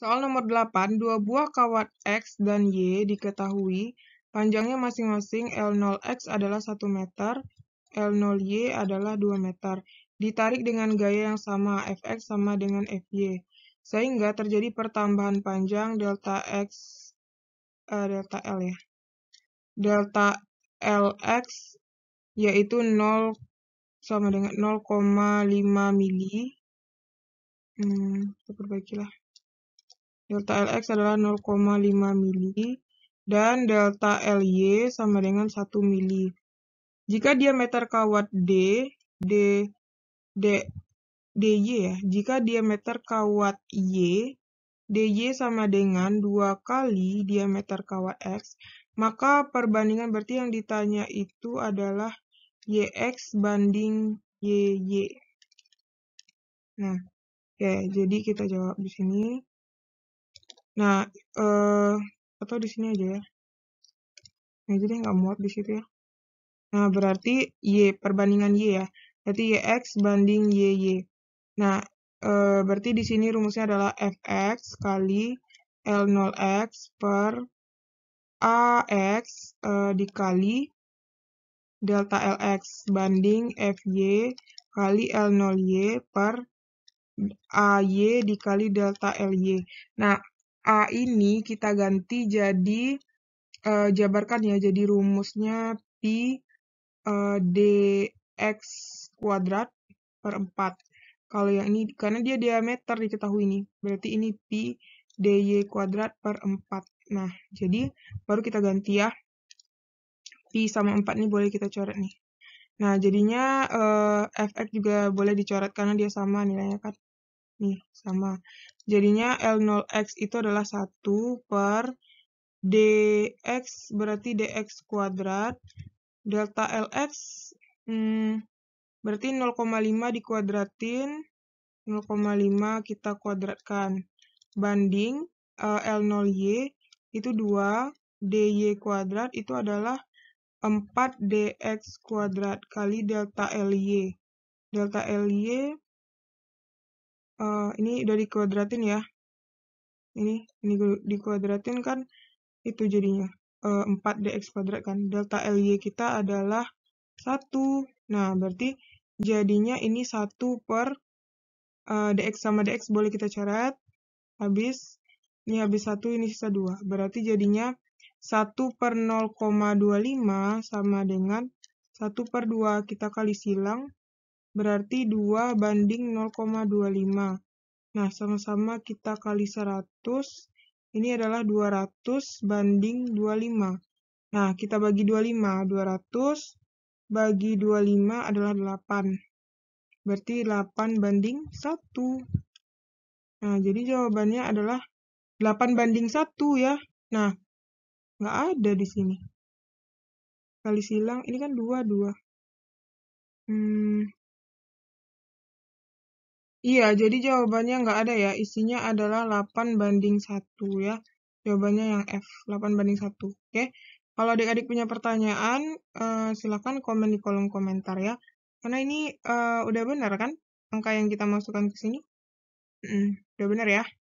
Soal nomor 8, dua buah kawat X dan Y diketahui panjangnya masing-masing L0X adalah 1 meter, L0Y adalah 2 meter. Ditarik dengan gaya yang sama, Fx sama dengan Fy. Sehingga terjadi pertambahan panjang delta X, uh, delta L ya. Delta Lx yaitu 0 sama dengan 0,5 mili. Hmm, kita perbaikilah delta LX adalah 0,5 mili dan delta LY sama dengan 1 mili. Jika diameter kawat D, D, D, DY ya, jika diameter kawat Y, DY sama dengan 2 kali diameter kawat X, maka perbandingan berarti yang ditanya itu adalah YX banding YY. Nah, Oke, jadi kita jawab di sini. Nah, eh, atau di sini aja ya. Nah, jadi nggak muat di situ ya. Nah, berarti Y, perbandingan Y ya. Berarti YX banding YY. Nah, e, berarti di sini rumusnya adalah FX kali L0X per AX e, eh, dikali delta LX banding FY kali L0Y per AY dikali delta LY. Nah, A ini kita ganti jadi uh, jabarkan ya, jadi rumusnya pi uh, dx kuadrat per 4. Kalau yang ini, karena dia diameter diketahui ini berarti ini pi dy kuadrat per 4. Nah, jadi baru kita ganti ya. Pi sama 4 nih boleh kita coret nih. Nah, jadinya uh, fx juga boleh dicoret karena dia sama nilainya kan nih sama. Jadinya L0x itu adalah 1 per dx berarti dx kuadrat delta Lx hmm, berarti 0,5 dikuadratin 0,5 kita kuadratkan banding uh, eh, L0y itu 2 dy kuadrat itu adalah 4 dx kuadrat kali delta Ly. Delta Ly uh, ini udah dikuadratin ya ini ini dikuadratin kan itu jadinya uh, eh, 4dx kuadrat kan delta ly kita adalah 1 nah berarti jadinya ini 1 per uh, dx sama dx boleh kita coret habis ini habis 1 ini sisa 2 berarti jadinya 1 per 0,25 sama dengan 1 per 2 kita kali silang berarti 2 banding 0,25. Nah, sama-sama kita kali 100, ini adalah 200 banding 25. Nah, kita bagi 25, 200 bagi 25 adalah 8. Berarti 8 banding 1. Nah, jadi jawabannya adalah 8 banding 1 ya. Nah, nggak ada di sini. Kali silang, ini kan 2, 2. Hmm, Iya, jadi jawabannya nggak ada ya, isinya adalah 8 banding 1 ya. Jawabannya yang F, 8 banding 1. Oke, kalau adik-adik punya pertanyaan, uh, silakan komen di kolom komentar ya. Karena ini uh, udah benar kan angka yang kita masukkan ke sini? Mm, udah benar ya.